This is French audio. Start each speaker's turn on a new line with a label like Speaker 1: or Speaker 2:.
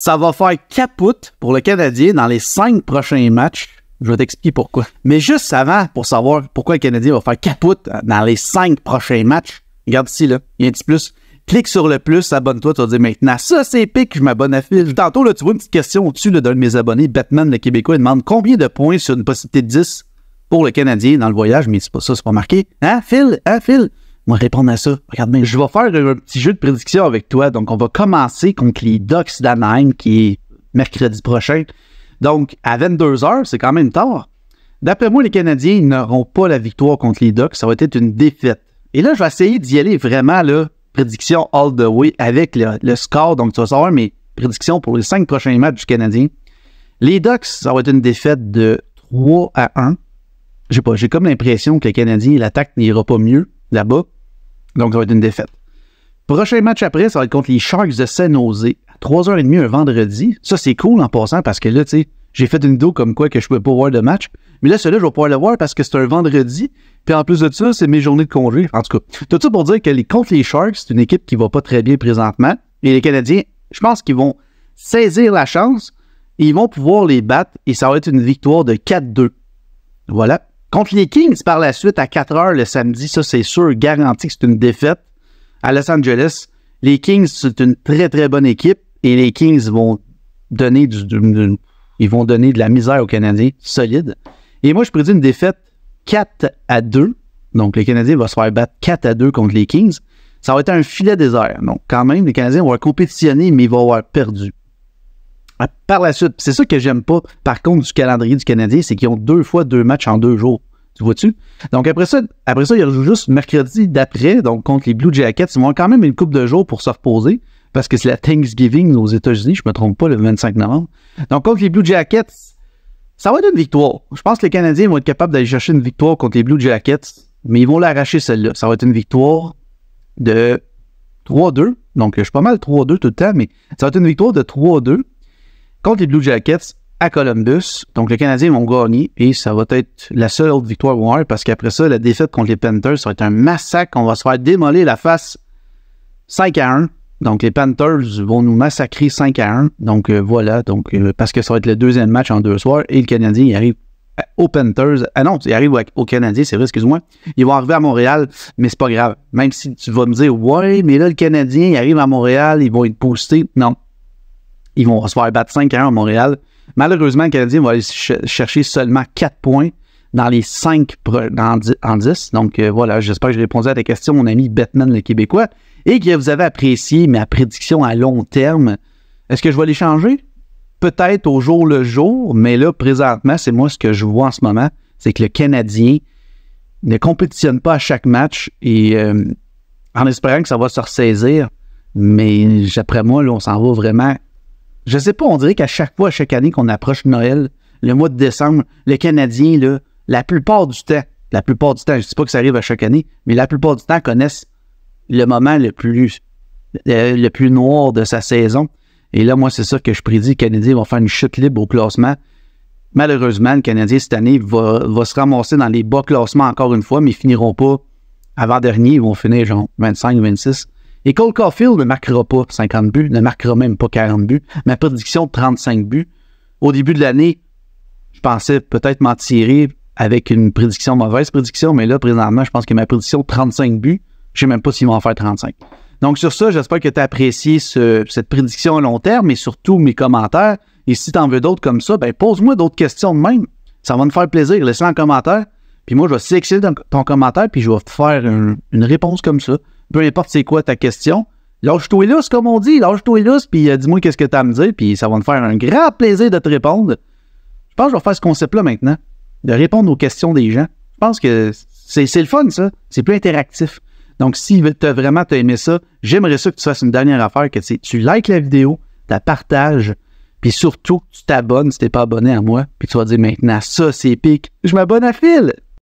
Speaker 1: Ça va faire capote pour le Canadien dans les cinq prochains matchs. Je vais t'expliquer pourquoi. Mais juste avant, pour savoir pourquoi le Canadien va faire capote dans les cinq prochains matchs, regarde ici, là, il y a un petit plus. Clique sur le plus, abonne-toi, tu vas dire maintenant, ça c'est épique, je m'abonne à Phil. Tantôt, là, tu vois une petite question au-dessus d'un de mes abonnés, Batman le Québécois, il demande combien de points sur une possibilité de 10 pour le Canadien dans le voyage, mais c'est pas ça, c'est pas marqué. Hein, Phil? Hein, Phil? va répondre à ça. Regarde bien. Je vais faire un petit jeu de prédiction avec toi. Donc, on va commencer contre les Ducks d'Anaheim qui est mercredi prochain. Donc, à 22h, c'est quand même tard. D'après moi, les Canadiens n'auront pas la victoire contre les Ducks. Ça va être une défaite. Et là, je vais essayer d'y aller vraiment, prédiction all the way avec le, score. Donc, tu vas savoir mes prédictions pour les cinq prochains matchs du Canadien. Les Ducks, ça va être une défaite de 3 à 1. J'ai pas, j'ai comme l'impression que les Canadiens, l'attaque n'ira pas mieux là-bas. Donc, ça va être une défaite. Prochain match après, ça va être contre les Sharks de saint Jose. À 3h30 un vendredi. Ça, c'est cool en passant parce que là, tu sais, j'ai fait une vidéo comme quoi que je pouvais pas voir de match. Mais là, celui-là, je vais pouvoir le voir parce que c'est un vendredi. Puis en plus de ça, c'est mes journées de congé. En tout cas, tout ça pour dire que les, contre les Sharks, c'est une équipe qui va pas très bien présentement. Et les Canadiens, je pense qu'ils vont saisir la chance. Et ils vont pouvoir les battre et ça va être une victoire de 4-2. Voilà. Contre les Kings, par la suite, à 4 heures le samedi, ça c'est sûr, garanti que c'est une défaite à Los Angeles. Les Kings, c'est une très très bonne équipe et les Kings vont donner du, ils vont donner de la misère aux Canadiens, solide. Et moi, je prédis une défaite 4 à 2. Donc, les Canadiens vont se faire battre 4 à 2 contre les Kings. Ça va être un filet désert. Donc, quand même, les Canadiens vont compétitionner, mais ils vont avoir perdu. Ah, par la suite, c'est ça que j'aime pas, par contre, du calendrier du Canadien, c'est qu'ils ont deux fois deux matchs en deux jours. Tu vois-tu? Donc après ça, après ça, ils jouent juste mercredi d'après, donc contre les Blue Jackets. Ils vont quand même une coupe de jours pour se reposer parce que c'est la Thanksgiving aux États-Unis, je me trompe pas, le 25 novembre. Donc contre les Blue Jackets, ça va être une victoire. Je pense que les Canadiens vont être capables d'aller chercher une victoire contre les Blue Jackets, mais ils vont l'arracher celle-là. Ça va être une victoire de 3-2. Donc je suis pas mal 3-2 tout le temps, mais ça va être une victoire de 3-2 contre les Blue Jackets à Columbus. Donc, les Canadiens vont gagner et ça va être la seule autre victoire parce qu'après ça, la défaite contre les Panthers, ça va être un massacre. On va se faire démolir la face 5 à 1. Donc, les Panthers vont nous massacrer 5 à 1. Donc, euh, voilà. Donc, euh, parce que ça va être le deuxième match en deux soirs et le Canadien, il arrive aux Panthers. Ah non, il arrive au Canadien, c'est vrai, excuse-moi. Ils vont arriver à Montréal, mais c'est pas grave. Même si tu vas me dire, ouais, mais là, le Canadien, il arrive à Montréal, ils vont être postés. » Non, ils vont se faire battre 5 à 1 à Montréal. Malheureusement, le Canadien va aller chercher seulement 4 points dans les 5 en 10. Donc euh, voilà, j'espère que j'ai répondu à ta question, mon ami Batman le Québécois, et que vous avez apprécié ma prédiction à long terme. Est-ce que je vais les changer? Peut-être au jour le jour, mais là, présentement, c'est moi ce que je vois en ce moment, c'est que le Canadien ne compétitionne pas à chaque match et euh, en espérant que ça va se ressaisir. Mais d'après moi, là, on s'en va vraiment je sais pas, on dirait qu'à chaque fois, chaque année qu'on approche Noël, le mois de décembre, le Canadien, là, la plupart du temps, la plupart du temps, je ne dis pas que ça arrive à chaque année, mais la plupart du temps connaissent le moment le plus, le, plus noir de sa saison. Et là, moi, c'est sûr que je prédis. Les Canadiens vont faire une chute libre au classement. Malheureusement, le Canadien, cette année, va, se ramasser dans les bas classements encore une fois, mais ils finiront pas avant-dernier. Ils vont finir genre 25, 26. Et Cole Caulfield ne marquera pas 50 buts, ne marquera même pas 40 buts. Ma prédiction de 35 buts. Au début de l'année, je pensais peut-être m'en tirer avec une prédiction, mauvaise prédiction, mais là, présentement, je pense que ma prédiction de 35 buts, je ne sais même pas s'ils vont en faire 35. Donc, sur ça, j'espère que tu as apprécié cette prédiction à long terme et surtout mes commentaires. Et si tu en veux d'autres comme ça, ben pose-moi d'autres questions de même. Ça va me faire plaisir. Laisse-le en commentaire. Puis moi, je vais sélectionner ton, commentaire, puis je vais te faire une réponse comme ça peu importe c'est quoi ta question, lâche-toi lousse, comme on dit, lâche-toi lousse, puis euh, dis-moi qu'est-ce que tu as à me dire, puis ça va me faire un grand plaisir de te répondre. Je pense que je vais faire ce concept-là maintenant, de répondre aux questions des gens. Je pense que c'est le fun, ça. C'est plus interactif. Donc, si tu as vraiment aimé ça, j'aimerais ça que tu fasses une dernière affaire, que tu likes la vidéo, tu la partages, puis surtout, tu t'abonnes si t'es pas abonné à moi, puis tu vas dire maintenant, ça c'est épique, je m'abonne à Phil!